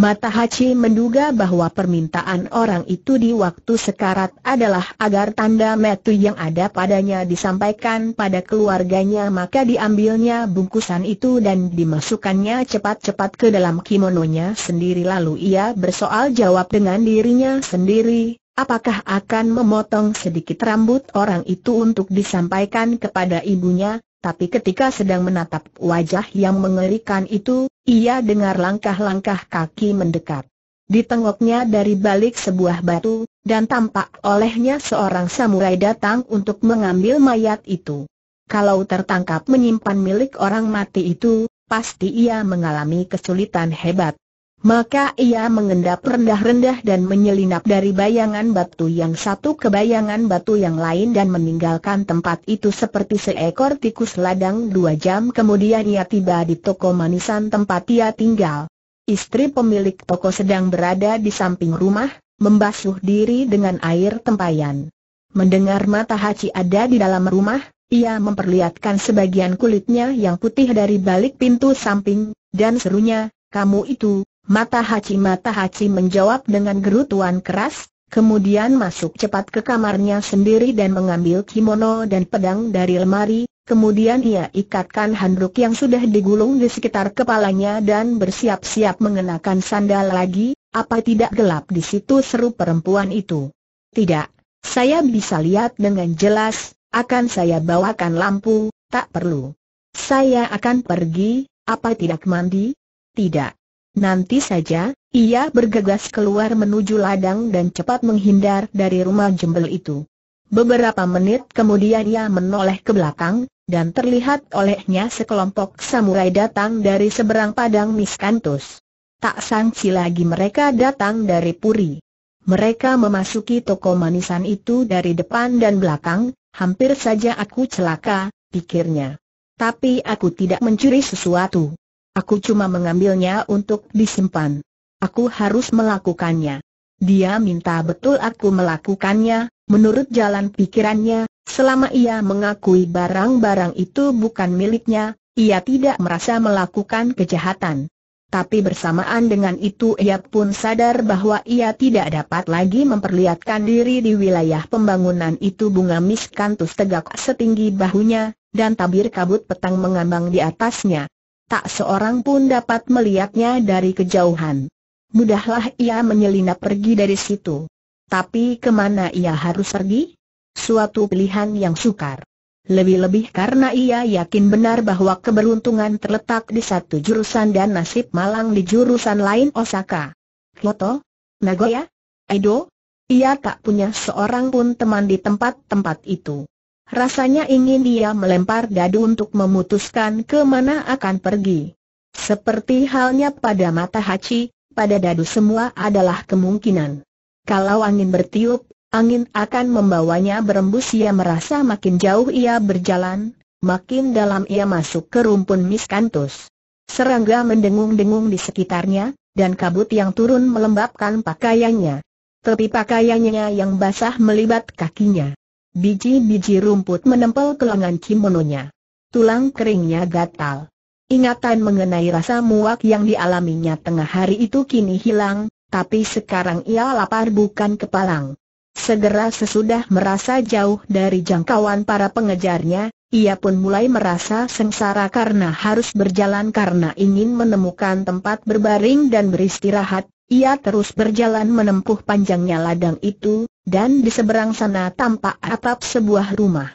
Mata Haji menduga bahwa permintaan orang itu di waktu sekarat adalah agar tanda metu yang ada padanya disampaikan pada keluarganya maka diambilnya bungkusan itu dan dimasukkannya cepat-cepat ke dalam kimononya sendiri lalu ia bersoal jawab dengan dirinya sendiri, apakah akan memotong sedikit rambut orang itu untuk disampaikan kepada ibunya, tapi ketika sedang menatap wajah yang mengerikan itu, ia dengar langkah-langkah kaki mendekat. Ditengoknya dari balik sebuah batu, dan tampak olehnya seorang samurai datang untuk mengambil mayat itu. Kalau tertangkap menyimpan milik orang mati itu, pasti ia mengalami kesulitan hebat. Maka ia mengendap rendah-rendah dan menyelinap dari bayangan batu yang satu ke bayangan batu yang lain dan meninggalkan tempat itu seperti seekor tikus ladang dua jam kemudian ia tiba di toko manisan tempat ia tinggal. Istri pemilik toko sedang berada di samping rumah, membasuh diri dengan air tempayan. Mendengar mata Haji ada di dalam rumah, ia memperlihatkan sebagian kulitnya yang putih dari balik pintu samping, dan serunya, kamu itu, Mata mata Haji menjawab dengan gerutuan keras, kemudian masuk cepat ke kamarnya sendiri dan mengambil kimono dan pedang dari lemari, kemudian ia ikatkan handuk yang sudah digulung di sekitar kepalanya dan bersiap-siap mengenakan sandal lagi, apa tidak gelap di situ seru perempuan itu? Tidak, saya bisa lihat dengan jelas, akan saya bawakan lampu, tak perlu. Saya akan pergi, apa tidak mandi? Tidak. Nanti saja, ia bergegas keluar menuju ladang dan cepat menghindar dari rumah jembel itu. Beberapa menit kemudian ia menoleh ke belakang, dan terlihat olehnya sekelompok samurai datang dari seberang padang miskantus. Tak sangsi lagi mereka datang dari puri. Mereka memasuki toko manisan itu dari depan dan belakang, hampir saja aku celaka, pikirnya. Tapi aku tidak mencuri sesuatu. Aku cuma mengambilnya untuk disimpan. Aku harus melakukannya. Dia minta betul aku melakukannya, menurut jalan pikirannya, selama ia mengakui barang-barang itu bukan miliknya, ia tidak merasa melakukan kejahatan. Tapi bersamaan dengan itu ia pun sadar bahwa ia tidak dapat lagi memperlihatkan diri di wilayah pembangunan itu bunga miskantus tegak setinggi bahunya, dan tabir kabut petang mengambang di atasnya tak seorang pun dapat melihatnya dari kejauhan. Mudahlah ia menyelinap pergi dari situ. Tapi kemana ia harus pergi? Suatu pilihan yang sukar. Lebih-lebih karena ia yakin benar bahwa keberuntungan terletak di satu jurusan dan nasib malang di jurusan lain Osaka. Kyoto, Nagoya, Edo, ia tak punya seorang pun teman di tempat-tempat itu. Rasanya ingin dia melempar dadu untuk memutuskan kemana akan pergi. Seperti halnya pada mata Hachi, pada dadu semua adalah kemungkinan. Kalau angin bertiup, angin akan membawanya berembus ia merasa makin jauh ia berjalan, makin dalam ia masuk ke rumpun miskantus. Serangga mendengung-dengung di sekitarnya, dan kabut yang turun melembabkan pakaiannya. Tepi pakaiannya yang basah melibat kakinya. Biji-biji rumput menempel ke lengan kimononya. Tulang keringnya gatal. Ingatan mengenai rasa muak yang dialaminya tengah hari itu kini hilang, tapi sekarang ia lapar bukan kepalang. Segera sesudah merasa jauh dari jangkauan para pengejarnya, ia pun mulai merasa sengsara karena harus berjalan karena ingin menemukan tempat berbaring dan beristirahat, ia terus berjalan menempuh panjangnya ladang itu, dan di seberang sana tampak atap sebuah rumah.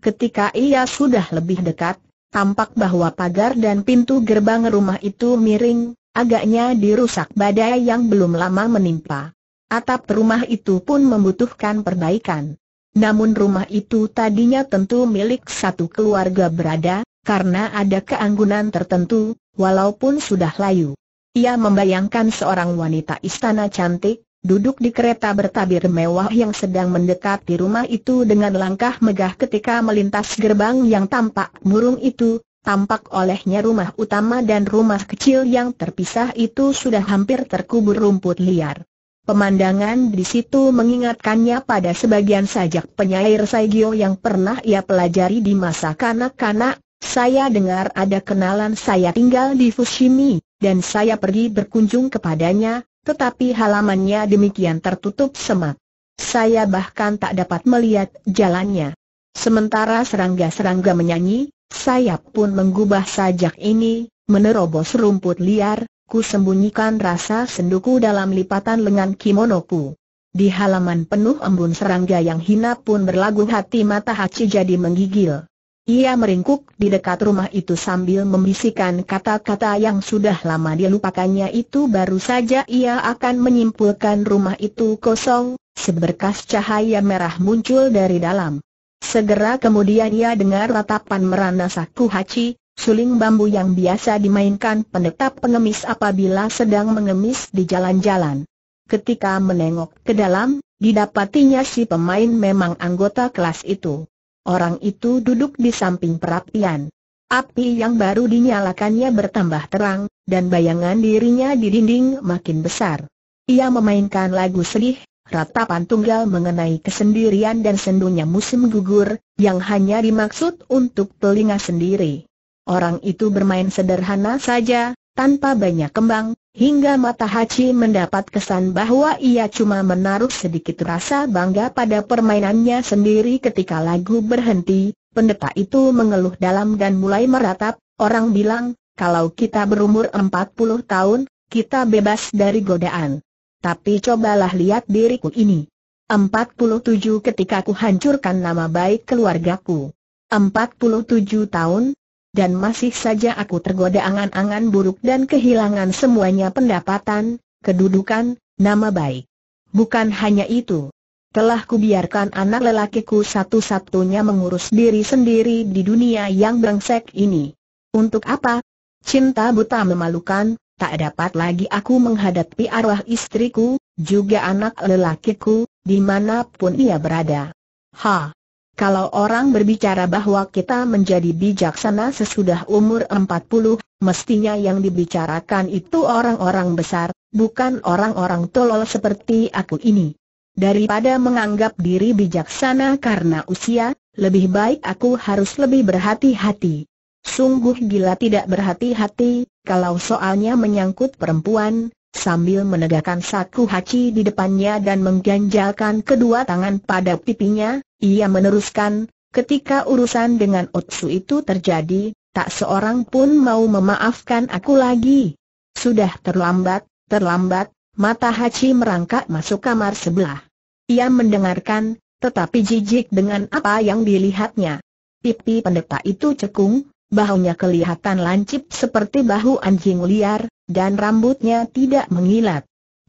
Ketika ia sudah lebih dekat, tampak bahwa pagar dan pintu gerbang rumah itu miring, agaknya dirusak badai yang belum lama menimpa. Atap rumah itu pun membutuhkan perbaikan. Namun rumah itu tadinya tentu milik satu keluarga berada, karena ada keanggunan tertentu, walaupun sudah layu. Ia membayangkan seorang wanita istana cantik, duduk di kereta bertabir mewah yang sedang mendekati rumah itu dengan langkah megah ketika melintas gerbang yang tampak murung itu, tampak olehnya rumah utama dan rumah kecil yang terpisah itu sudah hampir terkubur rumput liar. Pemandangan di situ mengingatkannya pada sebagian sajak penyair Saigyo yang pernah ia pelajari di masa kanak-kanak. Saya dengar ada kenalan saya tinggal di Fushimi dan saya pergi berkunjung kepadanya, tetapi halamannya demikian tertutup semak. Saya bahkan tak dapat melihat jalannya. Sementara serangga-serangga menyanyi, saya pun menggubah sajak ini, menerobos rumput liar, ku sembunyikan rasa senduku dalam lipatan lengan kimonoku. Di halaman penuh embun serangga yang hina pun berlagu hati mata Hachi jadi menggigil. Ia meringkuk di dekat rumah itu sambil membisikkan kata-kata yang sudah lama dilupakannya itu baru saja ia akan menyimpulkan rumah itu kosong, seberkas cahaya merah muncul dari dalam. Segera kemudian ia dengar ratapan merana Saku haci, suling bambu yang biasa dimainkan pendeta pengemis apabila sedang mengemis di jalan-jalan. Ketika menengok ke dalam, didapatinya si pemain memang anggota kelas itu. Orang itu duduk di samping perapian. Api yang baru dinyalakannya bertambah terang, dan bayangan dirinya di dinding makin besar. Ia memainkan lagu sedih, ratapan tunggal mengenai kesendirian dan sendunya musim gugur, yang hanya dimaksud untuk telinga sendiri. Orang itu bermain sederhana saja, tanpa banyak kembang, Hingga mata Hachi mendapat kesan bahwa ia cuma menaruh sedikit rasa bangga pada permainannya sendiri ketika lagu berhenti, pendeta itu mengeluh dalam dan mulai meratap, orang bilang, kalau kita berumur 40 tahun, kita bebas dari godaan. Tapi cobalah lihat diriku ini. 47 ketika ku hancurkan nama baik keluargaku. 47 tahun, dan masih saja aku tergoda angan-angan buruk dan kehilangan semuanya pendapatan, kedudukan, nama baik. Bukan hanya itu. Telah kubiarkan anak lelakiku satu-satunya mengurus diri sendiri di dunia yang brengsek ini. Untuk apa? Cinta buta memalukan, tak dapat lagi aku menghadapi arwah istriku, juga anak lelakiku, dimanapun ia berada. Ha! Kalau orang berbicara bahwa kita menjadi bijaksana sesudah umur 40, mestinya yang dibicarakan itu orang-orang besar, bukan orang-orang tolol seperti aku ini. Daripada menganggap diri bijaksana karena usia, lebih baik aku harus lebih berhati-hati. Sungguh gila tidak berhati-hati, kalau soalnya menyangkut perempuan, sambil menegakkan saku haci di depannya dan mengganjalkan kedua tangan pada pipinya, ia meneruskan, ketika urusan dengan Otsu itu terjadi, tak seorang pun mau memaafkan aku lagi. Sudah terlambat, terlambat, mata Hachi merangkak masuk kamar sebelah. Ia mendengarkan, tetapi jijik dengan apa yang dilihatnya. Pipi pendeta itu cekung, bahunya kelihatan lancip seperti bahu anjing liar, dan rambutnya tidak mengilat.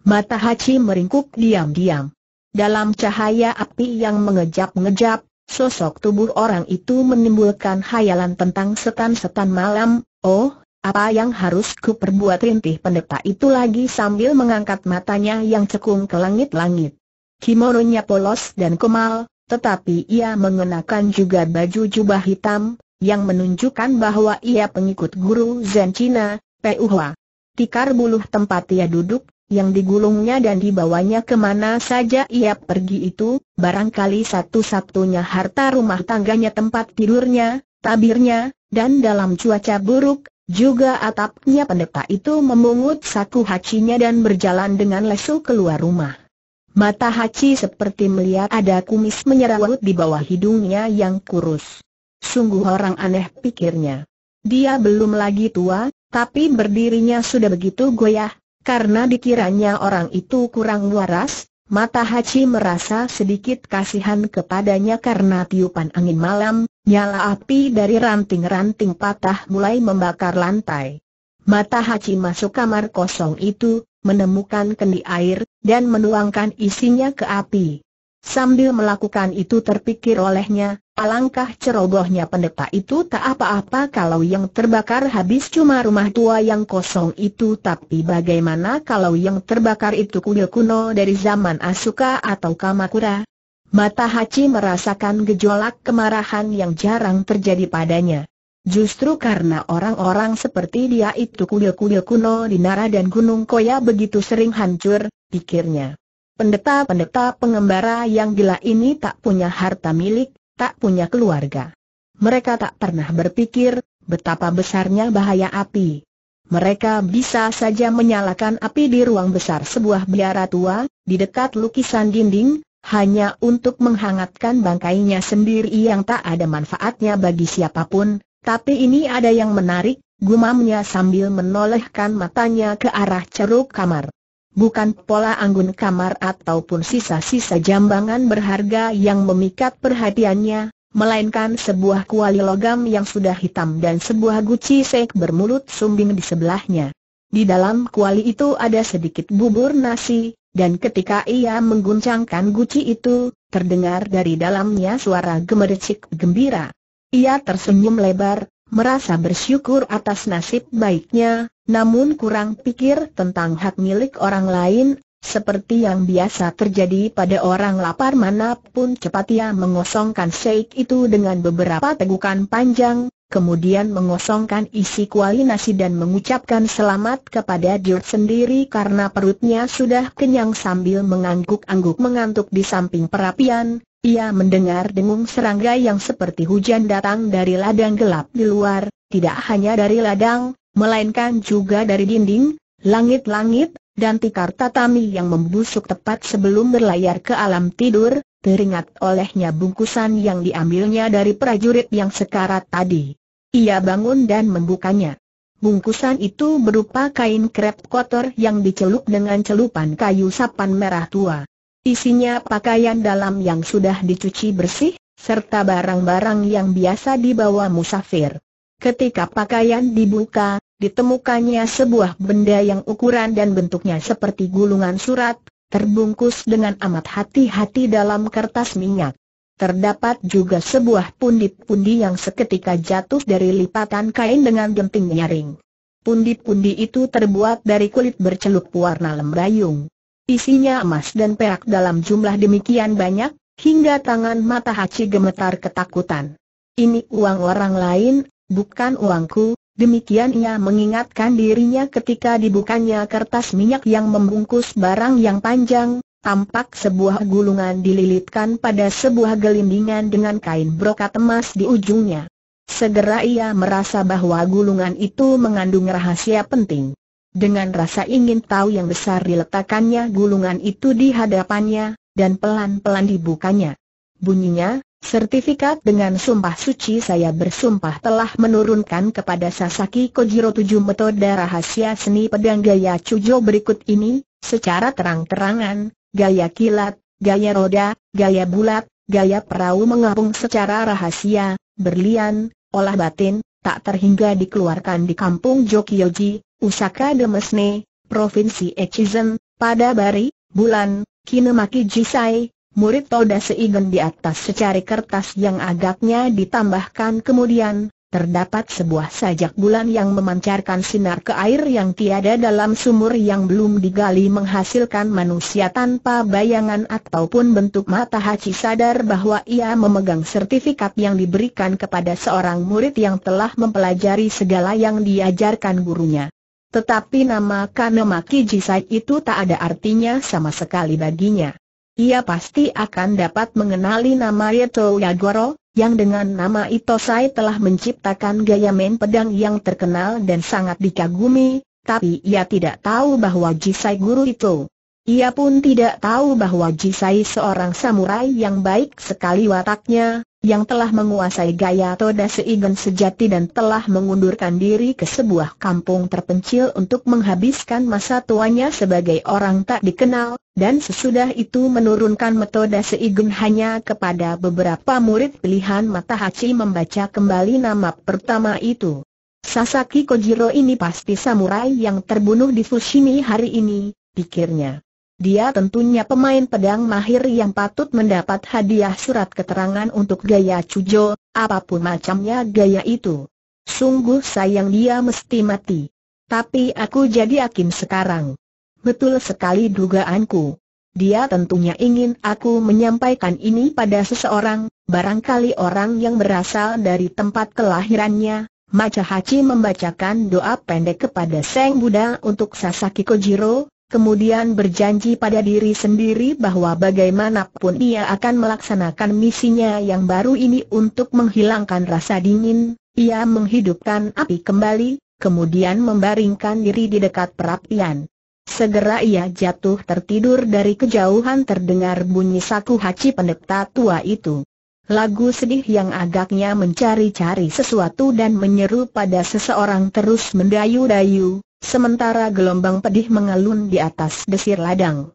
Mata Hachi meringkuk diam-diam. Dalam cahaya api yang mengejap-ngejap, sosok tubuh orang itu menimbulkan hayalan tentang setan-setan malam, oh, apa yang harus kuperbuat rintih pendeta itu lagi sambil mengangkat matanya yang cekung ke langit-langit. Kimononya polos dan kemal, tetapi ia mengenakan juga baju jubah hitam, yang menunjukkan bahwa ia pengikut guru Zen Cina, Uhua tikar buluh tempat ia duduk, yang digulungnya dan dibawanya kemana saja ia pergi itu, barangkali satu-satunya harta rumah tangganya tempat tidurnya, tabirnya, dan dalam cuaca buruk, juga atapnya pendeta itu memungut saku hacinya dan berjalan dengan lesu keluar rumah. Mata Haci seperti melihat ada kumis menyerawut di bawah hidungnya yang kurus. Sungguh orang aneh pikirnya. Dia belum lagi tua, tapi berdirinya sudah begitu goyah, karena dikiranya orang itu kurang waras, mata Haji merasa sedikit kasihan kepadanya karena tiupan angin malam, nyala api dari ranting-ranting patah mulai membakar lantai. Mata Haji masuk kamar kosong itu, menemukan kendi air, dan menuangkan isinya ke api. Sambil melakukan itu terpikir olehnya, alangkah cerobohnya pendeta itu tak apa-apa kalau yang terbakar habis cuma rumah tua yang kosong itu tapi bagaimana kalau yang terbakar itu kuil kuno dari zaman Asuka atau Kamakura? Mata Hachi merasakan gejolak kemarahan yang jarang terjadi padanya. Justru karena orang-orang seperti dia itu kuil-kuil kuno di Nara dan Gunung Koya begitu sering hancur, pikirnya pendeta-pendeta pengembara yang gila ini tak punya harta milik, tak punya keluarga. Mereka tak pernah berpikir betapa besarnya bahaya api. Mereka bisa saja menyalakan api di ruang besar sebuah biara tua, di dekat lukisan dinding, hanya untuk menghangatkan bangkainya sendiri yang tak ada manfaatnya bagi siapapun, tapi ini ada yang menarik, gumamnya sambil menolehkan matanya ke arah ceruk kamar bukan pola anggun kamar ataupun sisa-sisa jambangan berharga yang memikat perhatiannya, melainkan sebuah kuali logam yang sudah hitam dan sebuah guci sek bermulut sumbing di sebelahnya. Di dalam kuali itu ada sedikit bubur nasi, dan ketika ia mengguncangkan guci itu, terdengar dari dalamnya suara gemericik gembira. Ia tersenyum lebar, merasa bersyukur atas nasib baiknya, namun kurang pikir tentang hak milik orang lain, seperti yang biasa terjadi pada orang lapar manapun cepat ia mengosongkan shake itu dengan beberapa tegukan panjang, kemudian mengosongkan isi kuali nasi dan mengucapkan selamat kepada Dirt sendiri karena perutnya sudah kenyang sambil mengangguk-angguk mengantuk di samping perapian, ia mendengar dengung serangga yang seperti hujan datang dari ladang gelap di luar, tidak hanya dari ladang, melainkan juga dari dinding, langit-langit, dan tikar tatami yang membusuk tepat sebelum berlayar ke alam tidur, teringat olehnya bungkusan yang diambilnya dari prajurit yang sekarat tadi. Ia bangun dan membukanya. Bungkusan itu berupa kain krep kotor yang dicelup dengan celupan kayu sapan merah tua. Isinya pakaian dalam yang sudah dicuci bersih, serta barang-barang yang biasa dibawa musafir. Ketika pakaian dibuka, ditemukannya sebuah benda yang ukuran dan bentuknya seperti gulungan surat, terbungkus dengan amat hati-hati dalam kertas minyak. Terdapat juga sebuah pundi-pundi yang seketika jatuh dari lipatan kain dengan genting nyaring. Pundi-pundi itu terbuat dari kulit bercelup warna lembayung. Isinya emas dan perak dalam jumlah demikian banyak, hingga tangan mata Hachi gemetar ketakutan. Ini uang orang lain, bukan uangku, demikian ia mengingatkan dirinya ketika dibukanya kertas minyak yang membungkus barang yang panjang, tampak sebuah gulungan dililitkan pada sebuah gelindingan dengan kain brokat emas di ujungnya. Segera ia merasa bahwa gulungan itu mengandung rahasia penting. Dengan rasa ingin tahu yang besar diletakkannya gulungan itu di hadapannya, dan pelan-pelan dibukanya. Bunyinya, sertifikat dengan sumpah suci saya bersumpah telah menurunkan kepada Sasaki Kojiro tujuh metode rahasia seni pedang gaya Chujo berikut ini, secara terang-terangan, gaya kilat, gaya roda, gaya bulat, gaya perahu mengapung secara rahasia, berlian, olah batin, tak terhingga dikeluarkan di kampung Jokyoji, Usaka Demesne, Provinsi Echizen, pada Bari, bulan, Kinemaki Jisai, murid Toda Seigen di atas secari kertas yang agaknya ditambahkan kemudian, terdapat sebuah sajak bulan yang memancarkan sinar ke air yang tiada dalam sumur yang belum digali menghasilkan manusia tanpa bayangan ataupun bentuk mata Haji sadar bahwa ia memegang sertifikat yang diberikan kepada seorang murid yang telah mempelajari segala yang diajarkan gurunya. Tetapi nama Kanemaki Jisai itu tak ada artinya sama sekali baginya. Ia pasti akan dapat mengenali nama Yeto Yagoro, yang dengan nama Itosai telah menciptakan gaya main pedang yang terkenal dan sangat dikagumi, tapi ia tidak tahu bahwa Jisai guru itu. Ia pun tidak tahu bahwa Jisai seorang samurai yang baik sekali wataknya, yang telah menguasai gaya Toda Seigen sejati dan telah mengundurkan diri ke sebuah kampung terpencil untuk menghabiskan masa tuanya sebagai orang tak dikenal, dan sesudah itu menurunkan metode Seigen hanya kepada beberapa murid pilihan mata Matahachi membaca kembali nama pertama itu. Sasaki Kojiro ini pasti samurai yang terbunuh di Fushimi hari ini, pikirnya. Dia tentunya pemain pedang mahir yang patut mendapat hadiah surat keterangan untuk gaya Cujo, apapun macamnya gaya itu. Sungguh sayang dia mesti mati. Tapi aku jadi yakin sekarang. Betul sekali dugaanku. Dia tentunya ingin aku menyampaikan ini pada seseorang, barangkali orang yang berasal dari tempat kelahirannya. Macahachi membacakan doa pendek kepada Seng Buddha untuk Sasaki Kojiro, kemudian berjanji pada diri sendiri bahwa bagaimanapun ia akan melaksanakan misinya yang baru ini untuk menghilangkan rasa dingin, ia menghidupkan api kembali, kemudian membaringkan diri di dekat perapian. Segera ia jatuh tertidur dari kejauhan terdengar bunyi saku haci pendeta tua itu. Lagu sedih yang agaknya mencari-cari sesuatu dan menyeru pada seseorang terus mendayu-dayu, sementara gelombang pedih mengalun di atas desir ladang.